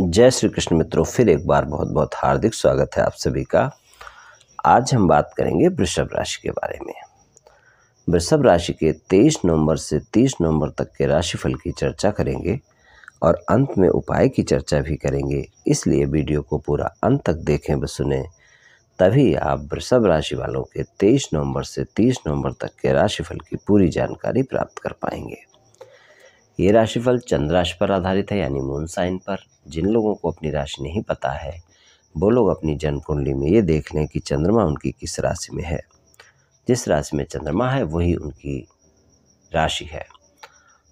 जय श्री कृष्ण मित्रों फिर एक बार बहुत बहुत हार्दिक स्वागत है आप सभी का आज हम बात करेंगे वृषभ राशि के बारे में वृषभ राशि के 23 नवंबर से 30 नवंबर तक के राशिफल की चर्चा करेंगे और अंत में उपाय की चर्चा भी करेंगे इसलिए वीडियो को पूरा अंत तक देखें व सुने तभी आप वृषभ राशि वालों के तेईस नवंबर से तीस नवंबर तक के राशिफल की पूरी जानकारी प्राप्त कर पाएंगे ये राशिफल चंद्र राशि पर आधारित है यानी मून साइन पर जिन लोगों को अपनी राशि नहीं पता है वो लोग अपनी जन्म कुंडली में ये देख लें कि चंद्रमा उनकी किस राशि में है जिस राशि में चंद्रमा है वही उनकी राशि है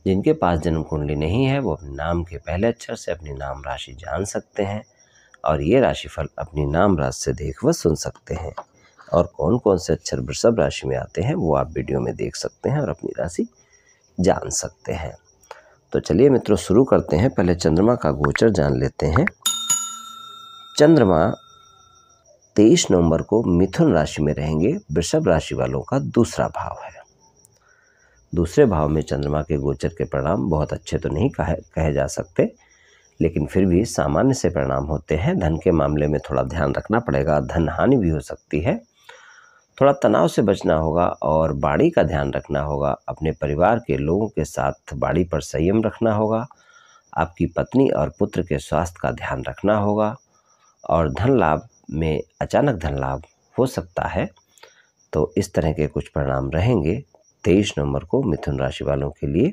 जिनके पास जन्म कुंडली नहीं है वो अपने नाम के पहले अक्षर से अपनी नाम राशि जान सकते हैं और ये राशिफल अपनी नाम राशि से देख व सुन सकते हैं और कौन कौन से अक्षर वृषभ राशि में आते हैं वो आप वीडियो में देख सकते हैं और अपनी राशि जान सकते हैं तो चलिए मित्रों शुरू करते हैं पहले चंद्रमा का गोचर जान लेते हैं चंद्रमा तेईस नवंबर को मिथुन राशि में रहेंगे वृषभ राशि वालों का दूसरा भाव है दूसरे भाव में चंद्रमा के गोचर के परिणाम बहुत अच्छे तो नहीं कहे कहे जा सकते लेकिन फिर भी सामान्य से परिणाम होते हैं धन के मामले में थोड़ा ध्यान रखना पड़ेगा धन हानि भी हो सकती है थोड़ा तनाव से बचना होगा और बाड़ी का ध्यान रखना होगा अपने परिवार के लोगों के साथ बाड़ी पर संयम रखना होगा आपकी पत्नी और पुत्र के स्वास्थ्य का ध्यान रखना होगा और धन लाभ में अचानक धन लाभ हो सकता है तो इस तरह के कुछ परिणाम रहेंगे तेईस नवंबर को मिथुन राशि वालों के लिए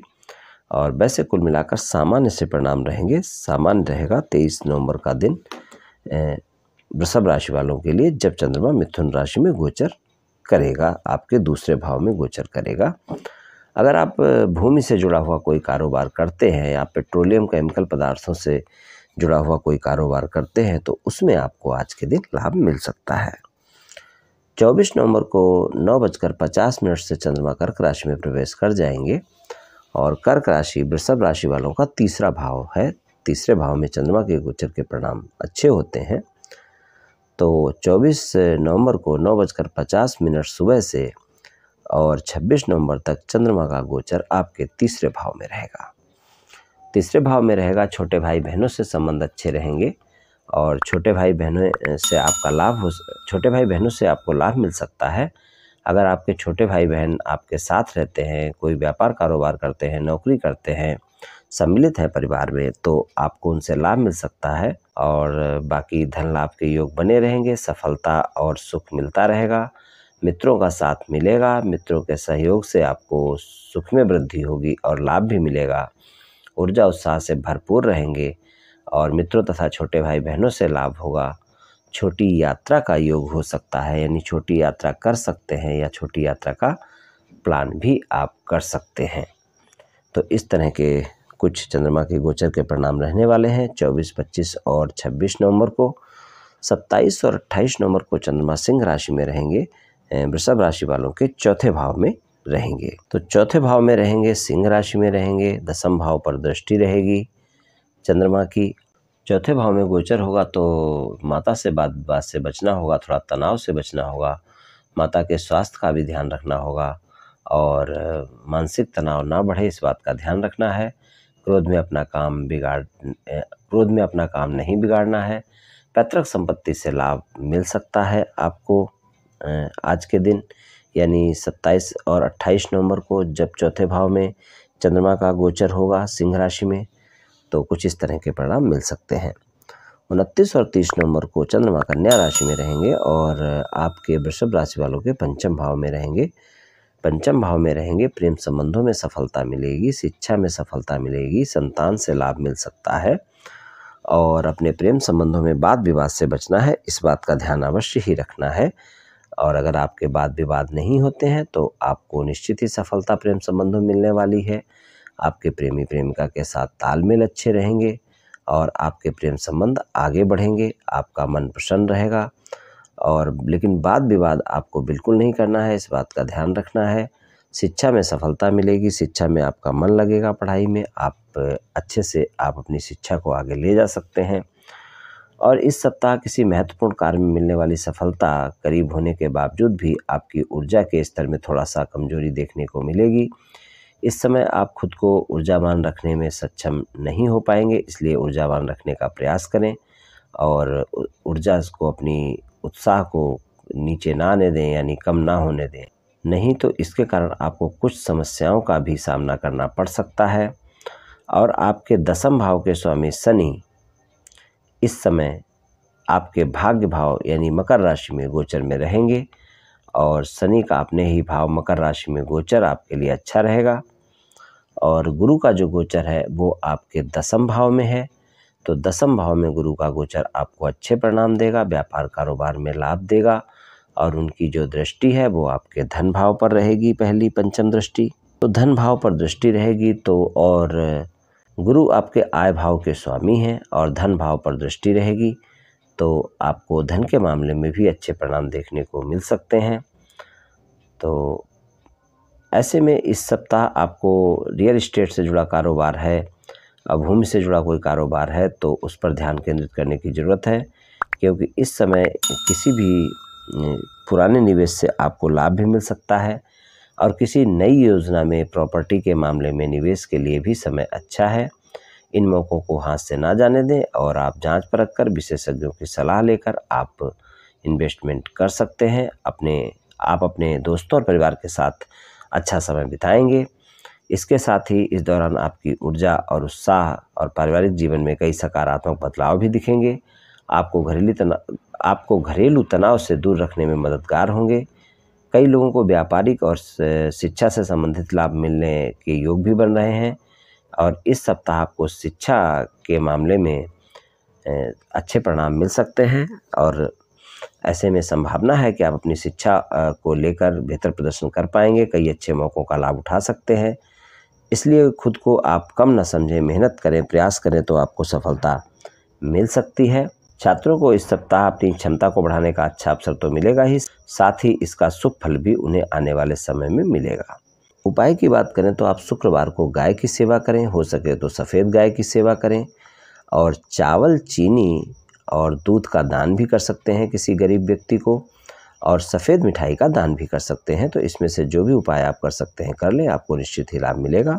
और वैसे कुल मिलाकर सामान्य से परिणाम रहेंगे सामान्य रहेगा तेईस नवंबर का दिन वृषभ राशि वालों के लिए जब चंद्रमा मिथुन राशि में गोचर करेगा आपके दूसरे भाव में गोचर करेगा अगर आप भूमि से जुड़ा हुआ कोई कारोबार करते हैं या पेट्रोलियम केमिकल पदार्थों से जुड़ा हुआ कोई कारोबार करते हैं तो उसमें आपको आज के दिन लाभ मिल सकता है 24 नवंबर को नौ बजकर पचास मिनट से चंद्रमा कर्क राशि में प्रवेश कर जाएंगे और कर्क राशि वृषभ राशि वालों का तीसरा भाव है तीसरे भाव में चंद्रमा के गोचर के परिणाम अच्छे होते हैं तो 24 नवंबर को नौ बजकर पचास मिनट सुबह से और 26 नवंबर तक चंद्रमा का गोचर आपके तीसरे भाव में रहेगा तीसरे भाव में रहेगा छोटे भाई बहनों से संबंध अच्छे रहेंगे और छोटे भाई बहनों से आपका लाभ हो छोटे भाई बहनों से आपको लाभ मिल सकता है अगर आपके छोटे भाई बहन आपके साथ रहते हैं कोई व्यापार कारोबार करते हैं नौकरी करते हैं सम्मिलित है परिवार में तो आपको उनसे लाभ मिल सकता है और बाकी धन लाभ के योग बने रहेंगे सफलता और सुख मिलता रहेगा मित्रों का साथ मिलेगा मित्रों के सहयोग से आपको सुख में वृद्धि होगी और लाभ भी मिलेगा ऊर्जा उत्साह से भरपूर रहेंगे और मित्रों तथा छोटे भाई बहनों से लाभ होगा छोटी यात्रा का योग हो सकता है यानी छोटी यात्रा कर सकते हैं या छोटी यात्रा का प्लान भी आप कर सकते हैं तो इस तरह के कुछ चंद्रमा के गोचर के परिणाम रहने वाले हैं 24, 25 और 26 नवंबर को 27 और 28 नवंबर को चंद्रमा सिंह राशि में रहेंगे वृषभ राशि वालों के चौथे भाव में रहेंगे तो चौथे भाव में रहेंगे सिंह राशि में रहेंगे दसम भाव पर दृष्टि रहेगी चंद्रमा की चौथे भाव में गोचर होगा तो माता से बात बात से बचना होगा थोड़ा तनाव से बचना होगा माता के स्वास्थ्य का भी ध्यान रखना होगा और मानसिक तनाव ना बढ़े इस बात का ध्यान रखना है क्रोध में अपना काम बिगाड़ क्रोध में अपना काम नहीं बिगाड़ना है पैतृक संपत्ति से लाभ मिल सकता है आपको आज के दिन यानी 27 और 28 नवंबर को जब चौथे भाव में चंद्रमा का गोचर होगा सिंह राशि में तो कुछ इस तरह के परिणाम मिल सकते हैं उनतीस और तीस नवंबर को चंद्रमा कन्या राशि में रहेंगे और आपके वृषभ राशि वालों के पंचम भाव में रहेंगे पंचम भाव में रहेंगे प्रेम संबंधों में सफलता मिलेगी शिक्षा में सफलता मिलेगी संतान से लाभ मिल सकता है और अपने प्रेम संबंधों में वाद विवाद से बचना है इस बात का ध्यान अवश्य ही रखना है और अगर आपके वाद विवाद नहीं होते हैं तो आपको निश्चित ही सफलता प्रेम संबंधों में मिलने वाली है आपके प्रेमी प्रेमिका के साथ तालमेल अच्छे रहेंगे और आपके प्रेम संबंध आगे बढ़ेंगे आपका मन प्रसन्न रहेगा और लेकिन वाद विवाद आपको बिल्कुल नहीं करना है इस बात का ध्यान रखना है शिक्षा में सफलता मिलेगी शिक्षा में आपका मन लगेगा पढ़ाई में आप अच्छे से आप अपनी शिक्षा को आगे ले जा सकते हैं और इस सप्ताह किसी महत्वपूर्ण कार्य में मिलने वाली सफलता करीब होने के बावजूद भी आपकी ऊर्जा के स्तर में थोड़ा सा कमजोरी देखने को मिलेगी इस समय आप खुद को ऊर्जावान रखने में सक्षम नहीं हो पाएंगे इसलिए ऊर्जावान रखने का प्रयास करें और ऊर्जा को अपनी उत्साह को नीचे ना आने दें यानी कम ना होने दें नहीं तो इसके कारण आपको कुछ समस्याओं का भी सामना करना पड़ सकता है और आपके दसम भाव के स्वामी शनि इस समय आपके भाग्य भाव यानी मकर राशि में गोचर में रहेंगे और शनि का अपने ही भाव मकर राशि में गोचर आपके लिए अच्छा रहेगा और गुरु का जो गोचर है वो आपके दसम भाव में है तो दसम भाव में गुरु का गोचर आपको अच्छे परिणाम देगा व्यापार कारोबार में लाभ देगा और उनकी जो दृष्टि है वो आपके धन भाव पर रहेगी पहली पंचम दृष्टि तो धन भाव पर दृष्टि रहेगी तो और गुरु आपके आय भाव के स्वामी हैं और धन भाव पर दृष्टि रहेगी तो आपको धन के मामले में भी अच्छे परिणाम देखने को मिल सकते हैं तो ऐसे में इस सप्ताह आपको रियल इस्टेट से जुड़ा कारोबार है अब भूमि से जुड़ा कोई कारोबार है तो उस पर ध्यान केंद्रित करने की ज़रूरत है क्योंकि इस समय किसी भी पुराने निवेश से आपको लाभ भी मिल सकता है और किसी नई योजना में प्रॉपर्टी के मामले में निवेश के लिए भी समय अच्छा है इन मौक़ों को हाथ से ना जाने दें और आप जांच परख कर विशेषज्ञों की सलाह लेकर आप इन्वेस्टमेंट कर सकते हैं अपने आप अपने दोस्तों और परिवार के साथ अच्छा समय बिताएंगे इसके साथ ही इस दौरान आपकी ऊर्जा और उत्साह और पारिवारिक जीवन में कई सकारात्मक बदलाव भी दिखेंगे आपको घरेलू तनाव आपको घरेलू तनाव से दूर रखने में मददगार होंगे कई लोगों को व्यापारिक और शिक्षा से संबंधित लाभ मिलने के योग भी बन रहे हैं और इस सप्ताह आपको शिक्षा के मामले में अच्छे परिणाम मिल सकते हैं और ऐसे में संभावना है कि आप अपनी शिक्षा को लेकर बेहतर प्रदर्शन कर पाएंगे कई अच्छे मौक़ों का लाभ उठा सकते हैं इसलिए खुद को आप कम ना समझें मेहनत करें प्रयास करें तो आपको सफलता मिल सकती है छात्रों को इस सप्ताह अपनी क्षमता को बढ़ाने का अच्छा अवसर तो मिलेगा ही साथ ही इसका शुभ फल भी उन्हें आने वाले समय में मिलेगा उपाय की बात करें तो आप शुक्रवार को गाय की सेवा करें हो सके तो सफ़ेद गाय की सेवा करें और चावल चीनी और दूध का दान भी कर सकते हैं किसी गरीब व्यक्ति को और सफ़ेद मिठाई का दान भी कर सकते हैं तो इसमें से जो भी उपाय आप कर सकते हैं कर लें आपको निश्चित ही लाभ मिलेगा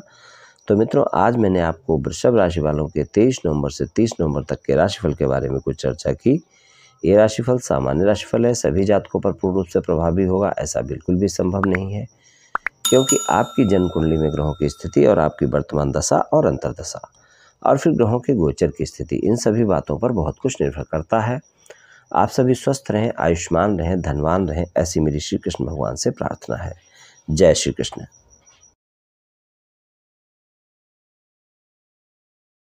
तो मित्रों आज मैंने आपको वृषभ राशि वालों के तेईस नवंबर से तीस नवंबर तक के राशिफल के बारे में कुछ चर्चा की ये राशिफल सामान्य राशिफल है सभी जातकों पर पूर्ण रूप से प्रभावी होगा ऐसा बिल्कुल भी संभव नहीं है क्योंकि आपकी जन्म कुंडली में ग्रहों की स्थिति और आपकी वर्तमान दशा और अंतरदशा और फिर ग्रहों के गोचर की स्थिति इन सभी बातों पर बहुत कुछ निर्भर करता है आप सभी स्वस्थ रहें आयुष्मान रहें धनवान रहें ऐसी मेरी श्री कृष्ण भगवान से प्रार्थना है जय श्री कृष्ण